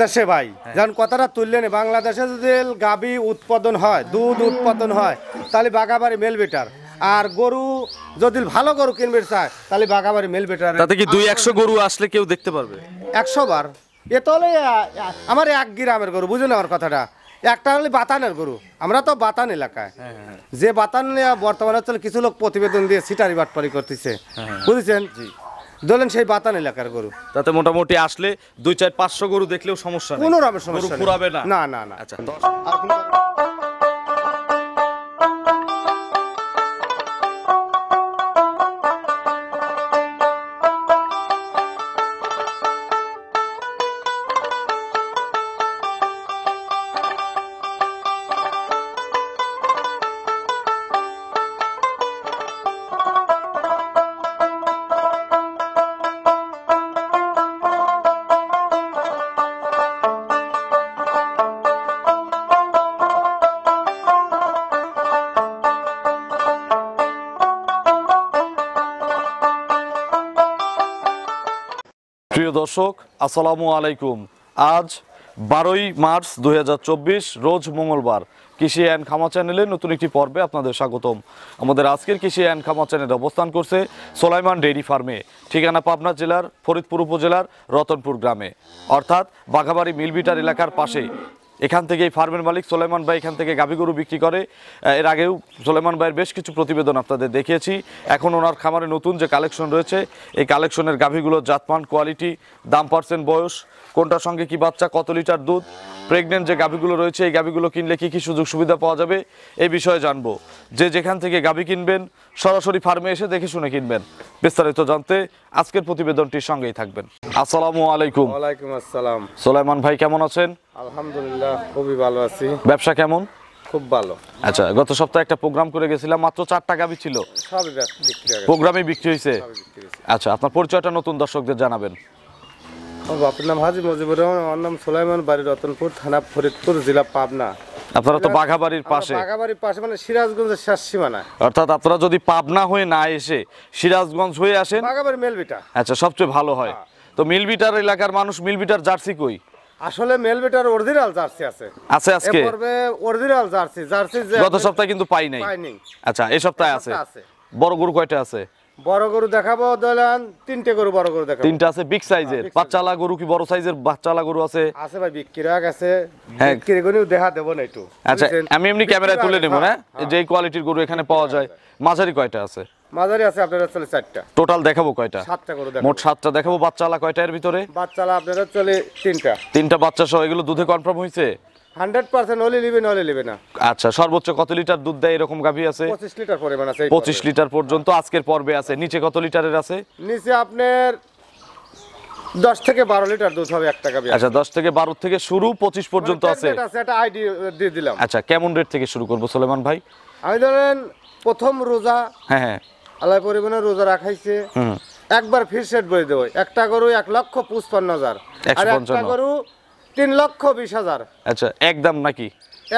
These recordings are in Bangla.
বাংলাদেশে ভাই হ্যাঁ। যেমন কথাটা তুললেন বাংলাদেশে যদি গাবি উৎপাদন হয় দুধ উৎপাদন হয় তাহলে বাগাবাড়ি মেল বেটার আর গরু যদি ভালো গরু কিনবে চায় তাহলে বাগাবাড়ি মেল বেটার তাতে কি দুই একশো গরু আসলে কেউ দেখতে পারবে একশো বার এ তো আমার এক গ্রামের গরু বুঝলেন আমার কথাটা একটা হলে বাতানের গরু আমরা তো বাতান এলাকায় হ্যাঁ, হ্যাঁ, যে বাতান বর্তমানে কিছু লোক প্রতিবেদন দিয়ে সিটারি বাটপারি করতেছে বুঝেছেন ধরলেন সেই বাতান এলাকার গরু তাতে মোটামুটি আসলে দুই চার পাঁচশো গরু দেখলেও সমস্যা কোনো সমস্যা না না না আচ্ছা দর্শক আসসালামু আলাইকুম আজ বারোই মার্চ দু রোজ মঙ্গলবার কৃষি অ্যান্ড খামা চ্যানেলে নতুন একটি পর্বে আপনাদের স্বাগতম আমাদের আজকের কৃষি অ্যান্ড খামা চ্যানেল অবস্থান করছে সোলাইমান ডেইরি ফার্মে ঠিকানা পাবনা জেলার ফরিদপুর উপজেলার রতনপুর গ্রামে অর্থাৎ বাঘাবাড়ি মিলবিটার এলাকার পাশেই এখান থেকে এই ফার্মের মালিক সোলেমান ভাই এখান থেকে গাভী গরু বিক্রি করে এর আগেও সোলেমান ভাইয়ের বেশ কিছু প্রতিবেদন আপনাদের দেখিয়েছি এখন ওনার খামারে নতুন যে কালেকশন রয়েছে এই কালেকশনের গাভীগুলোর জাতমান কোয়ালিটি দাম পার্সেন্ট বয়স কোনটার সঙ্গে কি বাচ্চা কত লিটার দুধ প্রেগনেন্ট যে গাভীগুলো রয়েছে এই গাভীগুলো কিনলে কী কী সুযোগ সুবিধা পাওয়া যাবে এই বিষয়ে জানবো যে যেখান থেকে গাভী কিনবেন সরাসরি ফার্মে এসে দেখে শুনে কিনবেন বিস্তারিত জানতে আজকের প্রতিবেদনটির সঙ্গেই থাকবেন আসসালামু আলাইকুম ওয়ালাইকুম আসসালাম সোলাইমান ভাই কেমন আছেন আলহামদুলিল্লাহ খুবই ভালো আছি ব্যবসা কেমন খুব ভালো আচ্ছা গত সপ্তাহে একটা প্রোগ্রাম করে গেছিলাম মাত্র চার টাকা ছিল প্রোগ্রামে বিক্রি হয়েছে আচ্ছা আপনার পরিচয়টা নতুন দর্শকদের জানাবেন আপনার নাম হাজি মুজিবুর রহমান আমার নাম সোলাইমান বাড়ি রতনপুর থানা ফরিদপুর জেলা পাবনা আপনারা তো বাঘাবাড়ির পাশে বাঘাবাড়ির পাশে মানে সিরাজগঞ্জের শেষ সীমানা অর্থাৎ আপনারা যদি পাবনা হয়ে না এসে সিরাজগঞ্জ হয়ে আসেন বাঘাবাড়ি মেলবিটা আচ্ছা সবচেয়ে ভালো হয় হ্যাঁ। তো মিলবিটার এলাকার মানুষ মিলবিটার জার্সি কই আসলে মেলবিটার অরিজিনাল জার্সি আছে আছে আজকে পর্বে অরিজিনাল জার্সি জার্সি গত সপ্তাহে কিন্তু পাই নাই আচ্ছা এই সপ্তাহে আছে বড় গরু কয়টা আছে বড় গরু দেখাবো তিনটে গরু বড় গরু দেখাবো তিনটা আছে বিগ সাইজের হ্যাঁ, বাচ্চালা গরু কি বড় সাইজের বাচ্চালা গরু আছে আছে ভাই আছে বিক্রি গরু দেখা দেব না একটু আচ্ছা আমি এমনি ক্যামেরায় তুলে নেব না যে কোয়ালিটির গরু এখানে পাওয়া যায় মাঝারি কয়টা আছে মাঝারি আছে আপনারা চলে চারটা টোটাল দেখাবো কয়টা সাতটা গরু দেখাবো মোট সাতটা দেখাবো বাচ্চালা কয়টা এর ভিতরে বাচ্চালা আপনারা চলে তিনটা তিনটা বাচ্চা সহ এগুলো দুধে কনফার্ম হয়েছে আচ্ছা, আচ্ছা, মানে আচ্ছা, কেমন রেট থেকে শুরু করবো সোলেমান ভাই আমি ধরেন প্রথম রোজা হ্যাঁ হ্যাঁ আল্লাহ পরিমাণে রোজা রাখাইছে একবার ফির সেট বই দেবো একটা গরু এক লক্ষ পঁচপান্ন হাজার গরু তিন লক্ষ বিশ হাজার আচ্ছা একদম নাকি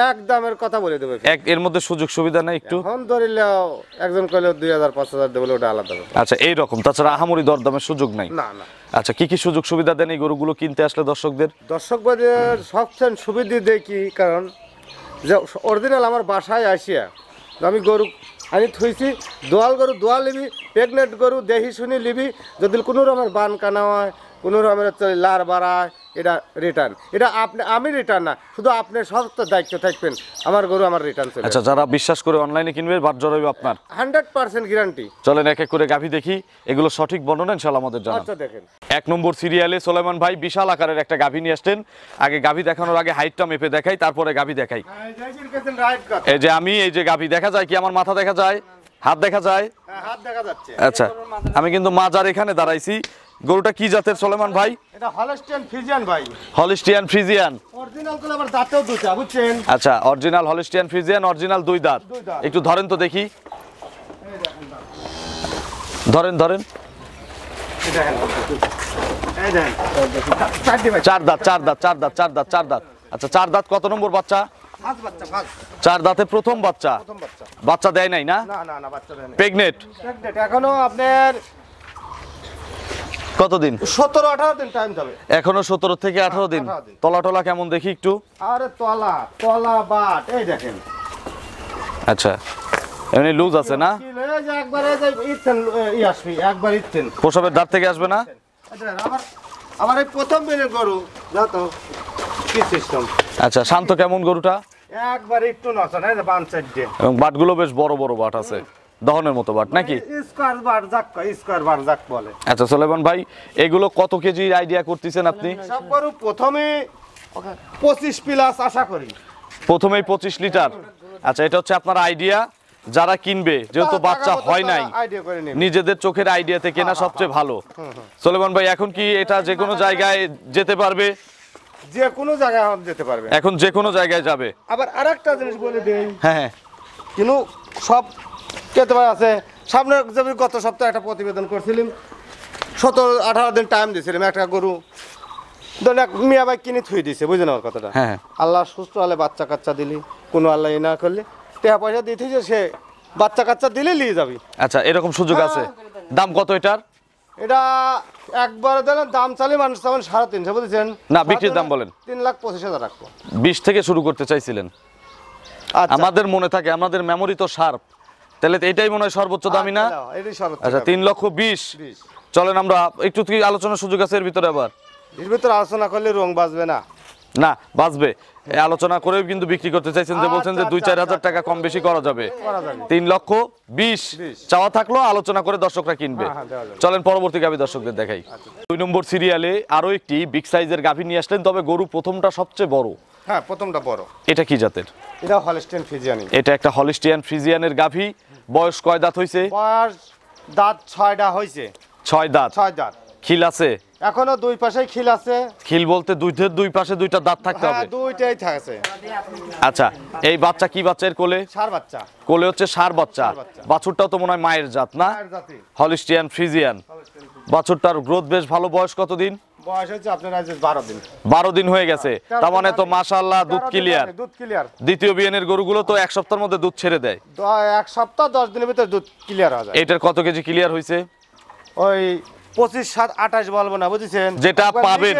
একদমের কথা বলে দেবে এক এর মধ্যে সুযোগ সুবিধা নাই একটু এখন ধরিলেও একজন কইলে দুই হাজার পাঁচ হাজার দেবে ওটা আলাদা আচ্ছা এই রকম তাছাড়া আহামরি দরদামের সুযোগ নাই না না আচ্ছা কি কি সুযোগ সুবিধা দেন এই গরুগুলো কিনতে আসলে দর্শকদের দর্শকদের সবচেয়ে সুবিধা দেয় কি কারণ যে অরিজিনাল আমার বাসায় আসিয়া আমি গরু আমি থুইছি দোয়াল গরু দোয়াল লিবি প্রেগনেন্ট গরু দেহি শুনি লিবি যদি কোনো রকমের বান কানা হয় কোনো রকমের লার বাড়ায় এটা রিটার্ন এটা আপনি আমি রিটার্ন না শুধু আপনার সমস্ত দায়িত্ব থাকবেন আমার গরু আমার রিটার্ন চলে আচ্ছা যারা বিশ্বাস করে অনলাইনে কিনবে বাদ জড়াবে আপনার হান্ড্রেড পার্সেন্ট গ্যারান্টি চলেন এক এক করে গাভী দেখি এগুলো সঠিক বর্ণনা ইনশাল্লাহ আমাদের জানা আচ্ছা দেখেন এক নম্বর সিরিয়ালে সোলেমান ভাই বিশাল আকারের একটা গাভী নিয়ে আসতেন আগে গাভী দেখানোর আগে হাইটটা মেপে দেখাই তারপরে গাভী দেখাই হ্যাঁ, এই যে আমি এই যে গাভী দেখা যায় কি আমার মাথা দেখা যায় হাত দেখা যায় হ্যাঁ, আচ্ছা আমি কিন্তু মাজার এখানে দাঁড়াইছি গরুটা কি জাতের সলেমান ভাই এটা হলস্টিয়ান ফ্রিজিয়ান ভাই হলস্টিয়ান ফ্রিজিয়ান অরিজিনাল গুলো আবার দাঁতেও দুটা বুঝছেন আচ্ছা অরিজিনাল হলস্টিয়ান ফ্রিজিয়ান অরিজিনাল দুই দাঁত একটু ধরেন তো দেখি ধরেন ধরেন চার দাঁত চার দাঁত চার দাঁত চার দাঁত চার দাঁত আচ্ছা চার দাঁত কত নম্বর বাচ্চা চার দাঁতে প্রথম বাচ্চা বাচ্চা দেয় নাই না প্রেগনেট এখনো আপনার কতদিন সতেরো আঠারো দিন টাইম যাবে এখনো সতেরো থেকে আঠারো দিন তলা টলা কেমন দেখি একটু আরে তলা তলা বাট এই দেখেন আচ্ছা এমনি লুজ আছে না দাঁত থেকে আসবে না আচ্ছা, আমার এই প্রথম বেরের গরু যা তো কি সিস্টেম আচ্ছা শান্ত কেমন গরুটা একবার একটু নচা না সাইড দিয়ে এবং বাটগুলো বেশ বড় বড় বাট আছে দহনের মতো বাট নাকি আচ্ছা সুলেমান ভাই এগুলো কত কেজির আইডিয়া করতেছেন আপনি প্রথমে পঁচিশ পিলাস আশা করি প্রথমেই পঁচিশ লিটার আচ্ছা এটা হচ্ছে আপনার আইডিয়া যারা কিনবে যেহেতু বাচ্চা হয় নাই নিজেদের চোখের আইডিয়াতে কেনা হ্যাঁ, হ্যাঁ, সবচেয়ে হ্যাঁ। ভালো সুলেমান ভাই এখন কি এটা যে কোনো জায়গায় যেতে পারবে যে কোনো জায়গায় যেতে পারবে এখন যে কোনো জায়গায় যাবে আবার আরেকটা জিনিস বলে দেই হ্যাঁ কিন্তু সব কেতবার আছে সামনে যেমন গত সপ্তাহে একটা প্রতিবেদন করছিলাম সতেরো আঠারো দিন টাইম দিয়েছিলাম একটা গরু ধরেন এক মিয়া ভাই কিনে থুই দিছে বুঝলে আমার কথাটা হ্যাঁ আল্লাহ সুস্থ হলে বাচ্চা কাচ্চা দিলি কোনো আল্লাহ ই না করলে টেহা পয়সা দিতে যে সে বাচ্চা কাচ্চা দিলে নিয়ে যাবি আচ্ছা এরকম সুযোগ আছে হ্যাঁ। দাম কত এটার এটা একবারে দেন দাম চালি মানুষ তখন সাড়ে তিনশো বুঝেছেন না বিক্রির দাম বলেন তিন লাখ পঁচিশ হাজার রাখবো বিশ থেকে শুরু করতে চাইছিলেন আচ্ছা। আমাদের মনে থাকে আমাদের মেমোরি তো শার্প তাহলে এটাই মনে হয় সর্বোচ্চ আচ্ছা, দামি না আচ্ছা তিন লক্ষ বিশ চলেন আমরা একটু কি আলোচনার সুযোগ আছে এর ভিতরে আবার এর ভিতরে আলোচনা করলে রং বাঁচবে না না বাঁচবে আলোচনা করেও কিন্তু বিক্রি করতে চাইছেন যে আচ্ছা, বলছেন যে দুই আচ্ছা, চার হাজার টাকা কম বেশি করা যাবে তিন লক্ষ বিশ চাওয়া থাকলো আলোচনা করে দর্শকরা কিনবে হ্যাঁ, হ্যাঁ, চলেন পরবর্তী গাভী দর্শকদের দেখাই দুই নম্বর সিরিয়ালে আরো একটি বিগ সাইজের গাভী নিয়ে আসলেন তবে গরু প্রথমটা সবচেয়ে বড় হ্যাঁ প্রথমটা বড় এটা কি জাতের এটা হলিস্টিয়ান ফ্রিজিয়ানি এটা একটা হলিস্টিয়ান ফ্রিজিয়ানের গাভী বয়স কয় দাঁত হইছে বয়স দাঁত ছয়টা হইছে ছয় দাঁত ছয় দাঁত খিল আছে এখনো দুই পাশে খিল আছে খিল বলতে দুই দুইটের দুই পাশে দুইটা দাঁত থাকতে হ্যাঁ, হবে দুইটাই থাকছে আচ্ছা এই বাচ্চা কি বাচ্চার কোলে সার বাচ্চা কোলে হচ্ছে সার বাচ্চা বাছুরটাও তো মনে হয় মায়ের জাত না হলিস্টিয়ান ফ্রিজিয়ান বাছুরটার গ্রোথ বেশ ভালো বয়স কত দিন কতদিন বারো দিন হয়ে গেছে তার মানে তো মাসাল্লাহ দুধ ক্লিয়ার দুধ ক্লিয়ার দ্বিতীয় বিএনের গরুগুলো তো এক সপ্তাহের মধ্যে দুধ ছেড়ে দেয় এক সপ্তাহ দশ দিনের ভিতরে দুধ ক্লিয়ার হয় এটার কত কেজি ক্লিয়ার হয়েছে ওই পঁচিশ সাত আঠাশ বলবো না বুঝেছেন যেটা পাবেন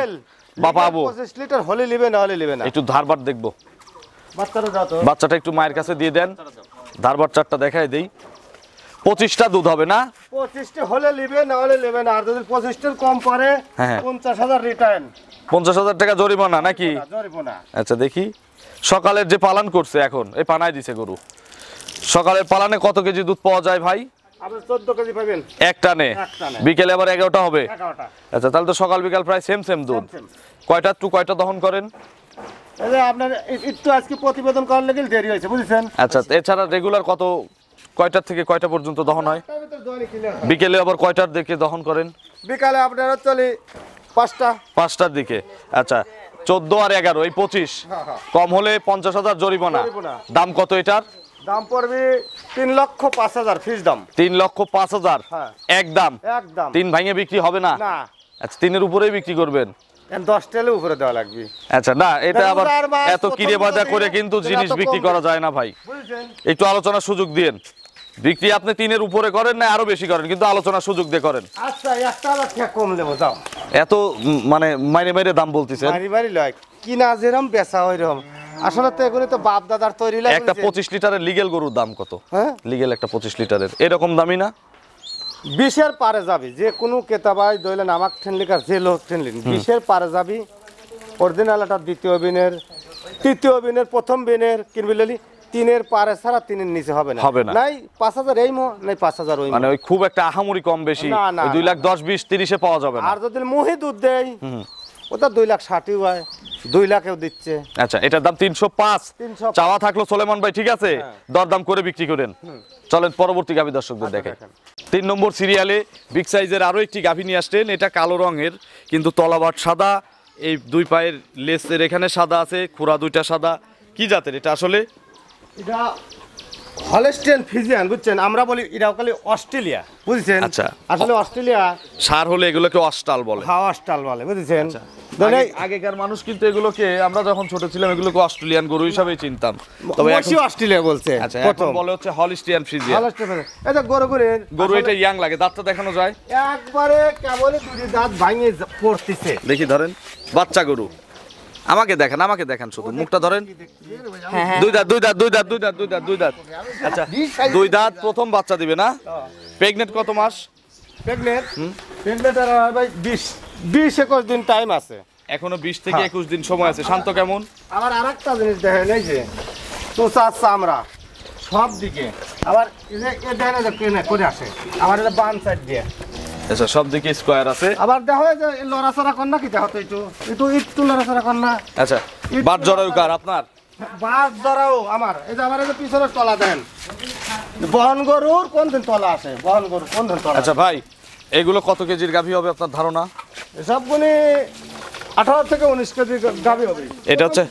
বা পাবো পঁচিশ লিটার হলে নেবে না হলে নেবে না একটু ধারবার দেখবো বাচ্চাটা একটু মায়ের কাছে দিয়ে দেন ধারবার চারটা দেখাই দিই পঁচিশটা দুধ হবে না পঁচিশটা হলে নেবে না হলে নেবে না আর যদি পঁচিশটার কম পারে হ্যাঁ, হ্যাঁ। পঞ্চাশ হাজার রিটার্ন পঞ্চাশ হাজার টাকা জরিমানা নাকি জরিমানা আচ্ছা দেখি সকালের যে পালন করছে এখন এই পানায় দিছে গরু সকালের পালানে কত কেজি দুধ পাওয়া যায় ভাই এক টানে বিকেলে আবার এগারোটা হবে আচ্ছা তাহলে তো সকাল বিকাল প্রায় সেম সেম দুধ টু কয়টা দহন করেন আপনার একটু আজকে প্রতিবেদন আচ্ছা এছাড়া রেগুলার কত কয়টার থেকে কয়টা পর্যন্ত দহন হয় বিকেলে আবার কয়টার দিকে দহন করেন বিকালে আপনারা চলে পাঁচটা পাঁচটার দিকে আচ্ছা চোদ্দ আর এগারো এই পঁচিশ হ্যাঁ, হ্যাঁ। কম হলে পঞ্চাশ হাজার জরিমানা দাম কত এটার দাম পড়বে তিন লক্ষ পাঁচ হাজার ফিস দাম তিন লক্ষ পাঁচ হাজার হ্যাঁ। একদম তিন ভাঙে বিক্রি হবে না আচ্ছা তিনের উপরেই বিক্রি করবেন আচ্ছা, জিনিস বিক্রি করা যায় না ভাই একটু আলোচনার সুযোগ দিন বিক্রি আপনি তিনের উপরে করেন না আরো বেশি করেন কিন্তু আলোচনার সুযোগ দিয়ে করেন আচ্ছা, মানে দাম এত মানে মাইনে মাইনে দাম কিনা যেরকম বেচা হয় আসলে তো এগুলি তো বাপ দাদার তৈরি একটা পঁচিশ লিটারের লিগেল গরুর দাম কত হ্যাঁ লিগেল একটা পঁচিশ লিটারের এরকম দামি না বিশের পারে যাবি যে কোনো কেতাবাই দইলেন আমাক ঠেনলিক যে লোক ঠেনলিন বিশের পারে যাবি অরিজিনাল দ্বিতীয় বিনের তৃতীয় বিনের প্রথম বিনের কিনবিলি তিনের পারে ছাড়া তিনের নিচে হবে না হবে না নাই পাঁচ হাজার এই মো নাই পাঁচ হাজার ওই মানে ওই খুব একটা আহামরি কম বেশি না দুই লাখ দশ বিশ তিরিশে পাওয়া যাবে আর যদি মুহি দুধ দেয় ওটা দুই লাখ ষাটই হয় দুই লাখেও দিচ্ছে আচ্ছা এটার দাম তিনশো পাঁচ চাওয়া থাকলো সোলেমান ভাই ঠিক আছে হ্যাঁ। দরদাম করে বিক্রি করেন চলেন পরবর্তী গাভী দর্শকদের আচ্ছা, দেখেন তিন নম্বর সিরিয়ালে বিগ সাইজের আরও একটি গাভী নিয়ে আসছেন এটা কালো রঙের কিন্তু তলাবাট সাদা এই দুই পায়ের লেসের এখানে সাদা আছে খুরা দুইটা সাদা কি জাতের এটা আসলে এটা হলেস্টিয়ান ফিজিয়ান বুঝছেন আমরা বলি এটা খালি অস্ট্রেলিয়া বুঝছেন আচ্ছা আসলে অস্ট্রেলিয়া সার হলে এগুলোকে অস্টাল বলে হ্যাঁ অস্টাল বলে বুঝছেন আচ্ছা। আগেকার মানুষ কিন্তু এগুলোকে আমরা যখন ছোট ছিলাম এগুলোকে অস্ট্রেলিয়ান গরু হিসাবে চিনতাম তবে এখন অস্ট্রেলিয়া বলছে আচ্ছা বলে হচ্ছে হলিস্টিয়ান ফিজিয়ান এটা গরু গরু গরু এটা ইয়াং লাগে তো দেখানো যায় একবারে কেবল দুটি দাঁত ভাঙে পড়তেছে দেখি ধরেন বাচ্চা গরু আমাকে দেখেন আমাকে দেখেন শুধু মুখটা ধরেন হ্যাঁ, হ্যাঁ। দুই দাঁত দুই দাঁত দুই দাঁত দুই দাঁত দুই দাঁত দুই দাঁত আচ্ছা দুই দাঁত প্রথম বাচ্চা দিবে না প্রেগনেন্ট কত মাস ভাই বিশ একুশ দিন টাইম আছে এখনো বিশ থেকে হ্যাঁ। একুশ দিন সময় আছে শান্ত কেমন আবার আর একটা জিনিস দেখেন এই যে তো তোষার চামড়া সব দিকে আবার করে আসে আবার বাম সাইড দিয়ে আচ্ছা সব দিকে স্কোয়ার আছে আবার দেখো যে লড়াচড়া কর না কি দেখো তো একটু একটু একটু লড়াচড়া কর না আচ্ছা বাট জড়াও কার আপনার বাট জড়াও আমার এই যে আমার এই যে পিছনের তলা দেন বহন গরুর কোন দিন তলা আছে বহন গরু কোন দিন তলা আচ্ছা ভাই এগুলো কত কেজির গাভী হবে আপনার ধারণা সবগুলি আঠারো থেকে উনিশ কেজি গাভী হবে এটা হচ্ছে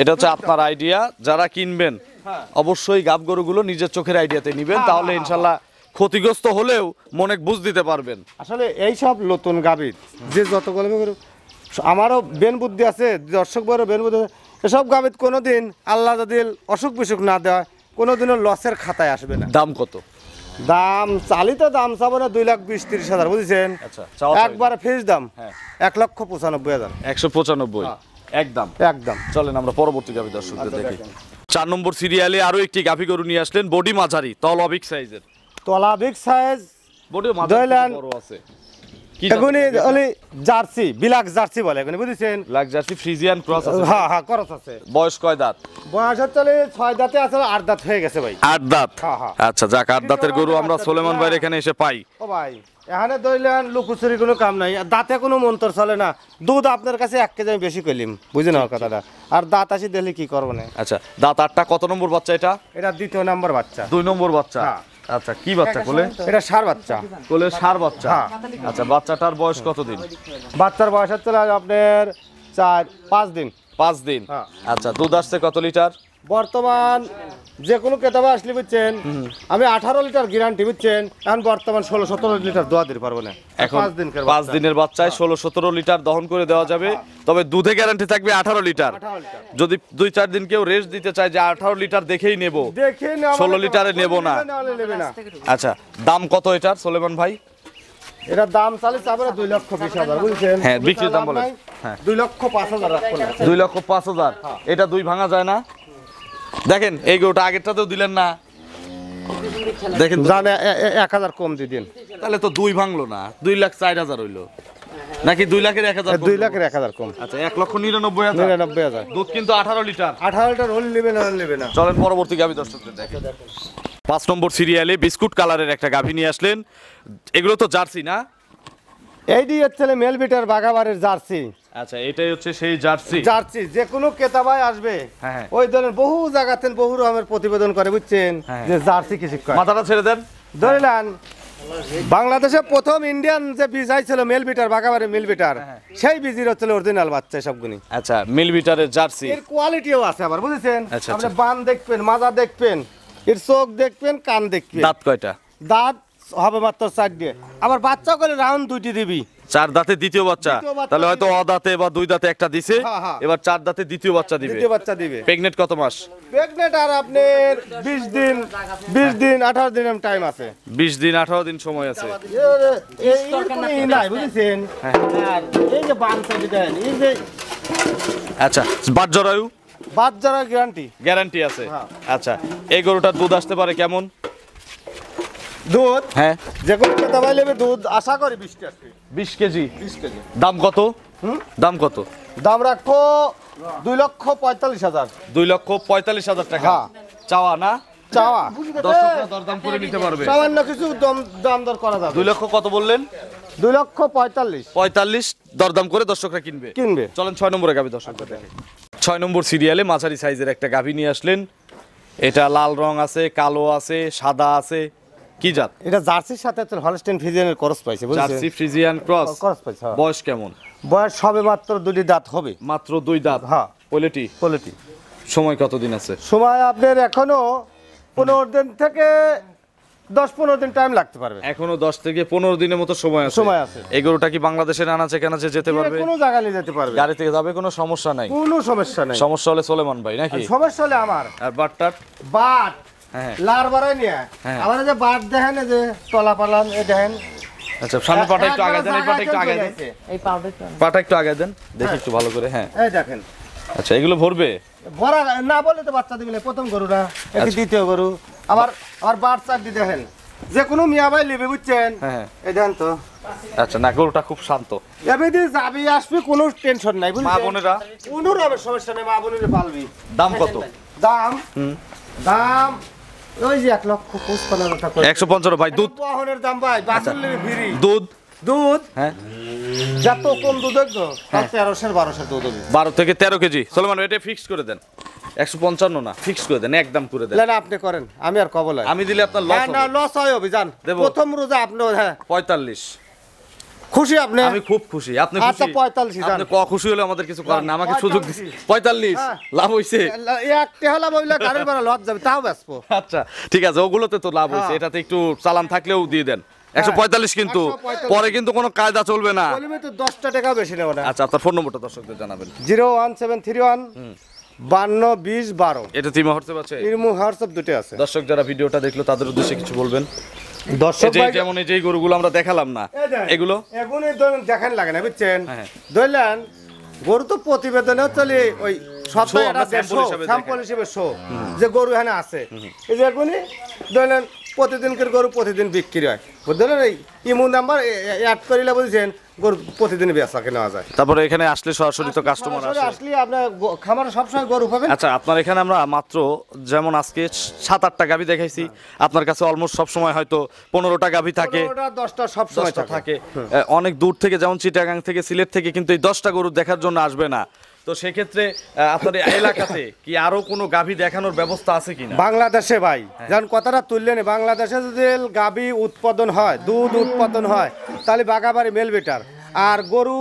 এটা হচ্ছে আপনার আইডিয়া যারা কিনবেন হ্যাঁ। অবশ্যই গাভ গরুগুলো নিজের চোখের আইডিয়াতে নেবেন হ্যাঁ, তাহলে হ্যাঁ, ইনশাল্লাহ ক্ষতিগ্রস্ত হলেও মনে বুঝ দিতে পারবেন আসলে এই সব নতুন গাভীর যে যত গল্প আমারও বেন বুদ্ধি আছে দর্শক বড় বেন বুদ্ধি এসব গাবিত কোনো দিন আল্লাহ যদি অসুখ বিসুখ না দেয় কোনো দিনও লসের খাতায় আসবে না দাম কত দাম চালিত দাম চাবো না দুই লাখ বিশ তিরিশ হাজার বুঝেছেন আচ্ছা, একবার ফিস দাম হ্যাঁ। এক লক্ষ পঁচানব্বই হাজার একশো পঁচানব্বই হ্যাঁ। একদম একদম চলেন আমরা পরবর্তী গাবি দর্শকদের আচ্ছা, দেখি চার নম্বর সিরিয়ালে আরও একটি গাভি গরু নিয়ে আসলেন বডি মাঝারি তল অবিক সাইজের তলা big size Jersey black Jersey বলে বুঝেছেন জার্সি ফ্রিজিয়ান হ্যাঁ, হ্যাঁ, ক্রস আছে বয়স কয় দাঁত বয়স ছয় দাঁতে আছে আট হয়ে গেছে ভাই হ্যাঁ, আচ্ছা যাক দাঁতের গরু আমরা এখানে এসে পাই ও ভাই এখানে লুকুচুরি কোনো কাম নাই আর দাঁতে কোনো মন্তর চলে না দুধ আপনার কাছে এক কেজি আমি বেশি করলিম বুঝে নেওয়ার কথাটা আর দাঁত আসি দিলে কি করবো না আচ্ছা দাঁত আটটা কত নম্বর বাচ্চা এটা এটা দ্বিতীয় নম্বর বাচ্চা দুই নম্বর বাচ্চা আচ্ছা কি বাচ্চা কোলে এটা সার বাচ্চা কোলে সার বাচ্চা হ্যাঁ। আচ্ছা বাচ্চাটার বয়স কতদিন বাচ্চার বয়স হচ্ছে আপনার চার পাঁচ দিন পাঁচ দিন হ্যাঁ। আচ্ছা দুধ আসছে কত লিটার বর্তমান যে কোনো কেতাবা আসলে বুঝছেন আমি আঠারো লিটার গ্যারান্টি বুঝছেন এখন বর্তমান ষোলো সতেরো লিটার দোয়া দিতে পারবো না এখন পাঁচ দিন পাঁচ দিনের বাচ্চায় হ্যাঁ। ষোলো সতেরো লিটার দহন করে দেওয়া যাবে তবে দুধে গ্যারান্টি থাকবে আঠারো লিটার যদি দুই চার দিন কেউ রেস্ট দিতে চায় যে আঠারো লিটার দেখেই নেব মানে ষোলো লিটারে নেব না আচ্ছা দাম কত এটার সোলেমান ভাই এটা দাম চালে দুই লক্ষ বিশ হাজার বুঝছেন হ্যাঁ বিক্রির দাম বলেন হ্যাঁ দুই লক্ষ পাঁচ হাজার দুই লক্ষ পাঁচ হাজার হ্যাঁ। এটা দুই ভাঙা যায় না দেখেন এই গোটা আগেরটা তো দিলেন না দেখেন জানে এক হাজার কম দিয়ে দিন তাহলে তো দুই ভাঙলো না দুই লাখ চার হাজার হইলো নাকি দুই লাখের এক হাজার দুই লাখের এক হাজার কম আচ্ছা এক লক্ষ নিরানব্বই হাজার নিরানব্বই হাজার দুধ কিন্তু আঠারো লিটার আঠারো লিটার হলে নেবে না নেবে না চলেন পরবর্তী গাভী দর্শকদের দেখেন পাঁচ নম্বর সিরিয়ালে বিস্কুট কালারের একটা গাভী নিয়ে আসলেন এগুলো তো জার্সি না এই দিয়ে হচ্ছে মেলবিটার বাগাবাড়ির জার্সি আচ্ছা এটাই হচ্ছে সেই জার্সি জার্সি যে কোনো ক্রেতা আসবে হ্যাঁ, হ্যাঁ। ওই ধরেন বহু জায়গাতে বহু রকমের প্রতিবেদন করে বুঝছেন হ্যাঁ, যে জার্সি কৃষি মাথাটা ছেড়ে দেন ধরে নেন বাংলাদেশে প্রথম ইন্ডিয়ান যে বীজ আইছিল মিল বিটার বাগাবারে মিল বিটার সেই বীজের হচ্ছিল অরিজিনাল বাচ্চা সবগুলি আচ্ছা মিল বিটারের জার্সি এর কোয়ালিটিও আছে আবার বুঝেছেন আচ্ছা, আপনি আচ্ছা। বান দেখবেন মাজা দেখবেন এর চোখ দেখবেন কান দেখবেন দাঁত কয়টা দাঁত হবে মাত্র চার দিয়ে আবার বাচ্চা করে রাউন্ড দুইটি দিবি চার দাঁতে দ্বিতীয় বাচ্চা তাহলে হয়তো অদাতে বা দুই দাঁতে একটা দিছে হ্যাঁ, হ্যাঁ। এবার চার দাঁতে দ্বিতীয় বাচ্চা দিবে দ্বিতীয় বাচ্চা দিবে প্রেগনেট কত মাস প্রেগনেট আর আপনার 20 দিন 20 দিন 18 দিন টাইম আছে 20 দিন 18 দিন সময় আছে এই নাই বুঝছেন হ্যাঁ, এই যে বাম দেন এই যে আচ্ছা বাদ জরায়ু বাদ জরায়ু গ্যারান্টি গ্যারান্টি আছে আচ্ছা এই গরুটার দুধ আসতে পারে কেমন দুধ হ্যাঁ যে কোনো দাবাই নেবে দুধ আশা করি বিশ কেজি বিশ কেজি কেজি দাম কত দাম কত দাম রাখবো দুই লক্ষ পঁয়তাল্লিশ হাজার দুই লক্ষ পঁয়তাল্লিশ হাজার টাকা হ্যাঁ। চাওয়া না চাওয়া দরদাম করে নিতে পারবে কিছু দাম দর করা দুই লক্ষ কত বললেন দুই লক্ষ পঁয়তাল্লিশ পঁয়তাল্লিশ দরদাম করে দর্শকরা কিনবে কিনবে চলেন ছয় নম্বরে আচ্ছা, ছয় নম্বর সিরিয়ালে মাঝারি সাইজের একটা গাভী নিয়ে আসলেন এটা লাল রং আছে কালো আছে সাদা আছে কি জাত এটা জার্সির সাথে তো হলস্টেন ফ্রিজিয়ানের ক্রস পাইছে জার্সি ফ্রিজিয়ান ক্রস ক্রস পাইছে হ্যাঁ। বয়স কেমন বয়স সবে মাত্র দুটি দাঁত হবে মাত্র দুই দাঁত হ্যাঁ কোয়ালিটি কোয়ালিটি সময় দিন আছে সময় আপনার এখনো পনেরো দিন থেকে দশ পনেরো দিন টাইম লাগতে পারবে এখনো দশ থেকে পনেরো দিনের মতো সময় আছে সময় আছে এই গরুটা কি বাংলাদেশের আনাচে আছে যেতে পারবে কোনো জায়গা নিয়ে যেতে পারবে গাড়ি থেকে যাবে কোনো সমস্যা নাই কোনো সমস্যা নাই সমস্যা হলে সোলেমান ভাই নাকি সমস্যা হলে আমার আর বাটটার বাট হ্যাঁ। লার বাড়াই হ্যাঁ। আচ্ছা, হ্যাঁ। আচ্ছা, আচ্ছা। যে কোনো মিয়া ভাই নেবে বুঝছেন এই দেখেন তো আচ্ছা না গরুটা খুব শান্ত এমনি যাবি আসবি কোনো টেনশন নাই মা বোনেরা কোনো সমস্যা নেই মা বোনেরা পালবি দাম কত দাম দাম দাম ভাই আচ্ছা। দুধ দুধ হ্যাঁ। যত কম দুধ হ্যাঁ। বারোশো বারো থেকে তেরো কেজি সোলমান এটা ফিক্স করে দেন একশো পঞ্চান্ন না ফিক্স করে দেন একদম করে দেন না আপনি করেন আমি আর কবল আমি দিলে আপনার লস লস হ্যাঁ, হয় অভিযান প্রথম রোজা আপনি হ্যাঁ পঁয়তাল্লিশ খুশি আপনি আমি খুব খুশি আপনি আচ্ছা, খুশি আচ্ছা 45 আপনি ক খুশি হলো আমাদের কিছু করেন না আমাকে সুযোগ দিন 45 হ্যাঁ। লাভ হইছে এক টেহলা বইলা কারের বড় লজ যাবে তাও বেসবো আচ্ছা ঠিক আছে ওগুলোতে তো লাভ হইছে হ্যাঁ। এটাতে একটু চালান থাকলেও দিয়ে দেন 145 হ্যাঁ। কিন্তু পরে কিন্তু কোনো कायदा চলবে না বলিমে তো 10 টাকা বেশি নেব না আচ্ছা আপনার ফোন নম্বরটা দর্শকদের জানাবেন 01731 ওয়ান বান্ন বিশ বারো এটা তিন হোয়াটসঅ্যাপ আছে তিন হোয়াটসঅ্যাপ দুটো আছে দর্শক যারা ভিডিওটা দেখলো তাদের উদ্দেশ্যে কিছু বলবেন যেমন এই যে গরুগুলো আমরা দেখালাম না এগুলো এখন এই ধরেন লাগে না বুঝছেন হ্যাঁ। ধরলেন গরু তো প্রতিবেদনেও চলে ওই সপ্তাহে একটা হিসেবে শো যে গরু এখানে আছে যে ধরলেন প্রতিদিন করে গরু প্রতিদিন বিক্রি হয় বুঝলো এই ইমো নাম্বার অ্যাড করিলে বুঝছেন গরু প্রতিদিন বেচা কেনা যায় তারপরে এখানে আসলে সরাসরি তো কাস্টমার আসে আসলে আপনার খামার সবসময় গরু পাবেন আচ্ছা আপনার এখানে আমরা মাত্র যেমন আজকে সাত আটটা গাভি দেখাইছি আপনার কাছে অলমোস্ট সবসময় হয়তো পনেরোটা গাভি থাকে দশটা সবসময় থাকে অনেক দূর থেকে যেমন চিটাগাং থেকে সিলেট থেকে কিন্তু এই দশটা গরু দেখার জন্য আসবে না তো সেক্ষেত্রে আপনাদের এলাকাতে কি আরো কোনো গাভী দেখানোর ব্যবস্থা আছে কি বাংলাদেশে ভাই হ্যাঁ। যেমন কথাটা তুললেন বাংলাদেশে যদি গাভী উৎপাদন হয় দুধ উৎপাদন হয় তাহলে বাগাবাড়ি মেল বেটার আর গরু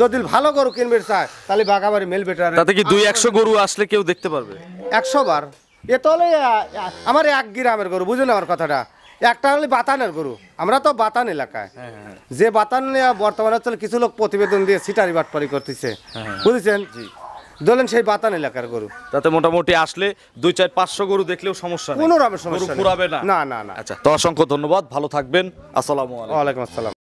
যদি ভালো গরু কিনবে চায় তাহলে বাগাবাড়ি মেল বেটার তাতে কি দুই একশো গরু আসলে কেউ দেখতে পারবে একশো বার এ তো আমার এক গ্রামের গরু বুঝলেন আমার কথাটা একটা হলে বাতানের গরু আমরা তো বাতান এলাকায় হ্যাঁ, হ্যাঁ, হ্যাঁ। যে বাতান নিয়ে বর্তমানে হচ্ছে কিছু লোক প্রতিবেদন দিয়ে সিটারি বাটপারি করতেছে বুঝেছেন ধরলেন সেই বাতান এলাকার গরু তাতে মোটামুটি আসলে দুই চার পাঁচশো গরু দেখলেও সমস্যা কোনো রকমের সমস্যা না না না আচ্ছা তো অসংখ্য ধন্যবাদ ভালো থাকবেন আসসালাম আলাইকুম আসসালাম